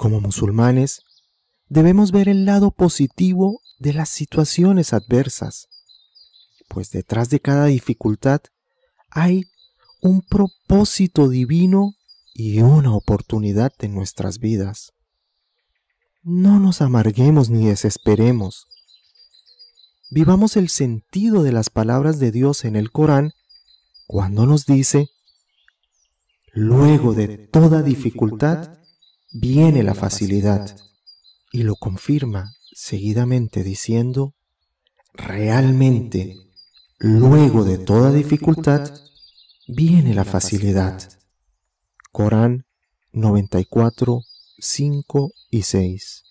Como musulmanes, debemos ver el lado positivo de las situaciones adversas, pues detrás de cada dificultad hay un propósito divino y una oportunidad en nuestras vidas. No nos amarguemos ni desesperemos. Vivamos el sentido de las palabras de Dios en el Corán cuando nos dice, luego de toda dificultad, viene la facilidad y lo confirma seguidamente diciendo, realmente, luego de toda dificultad, viene la facilidad. Corán 94, 5 y 6.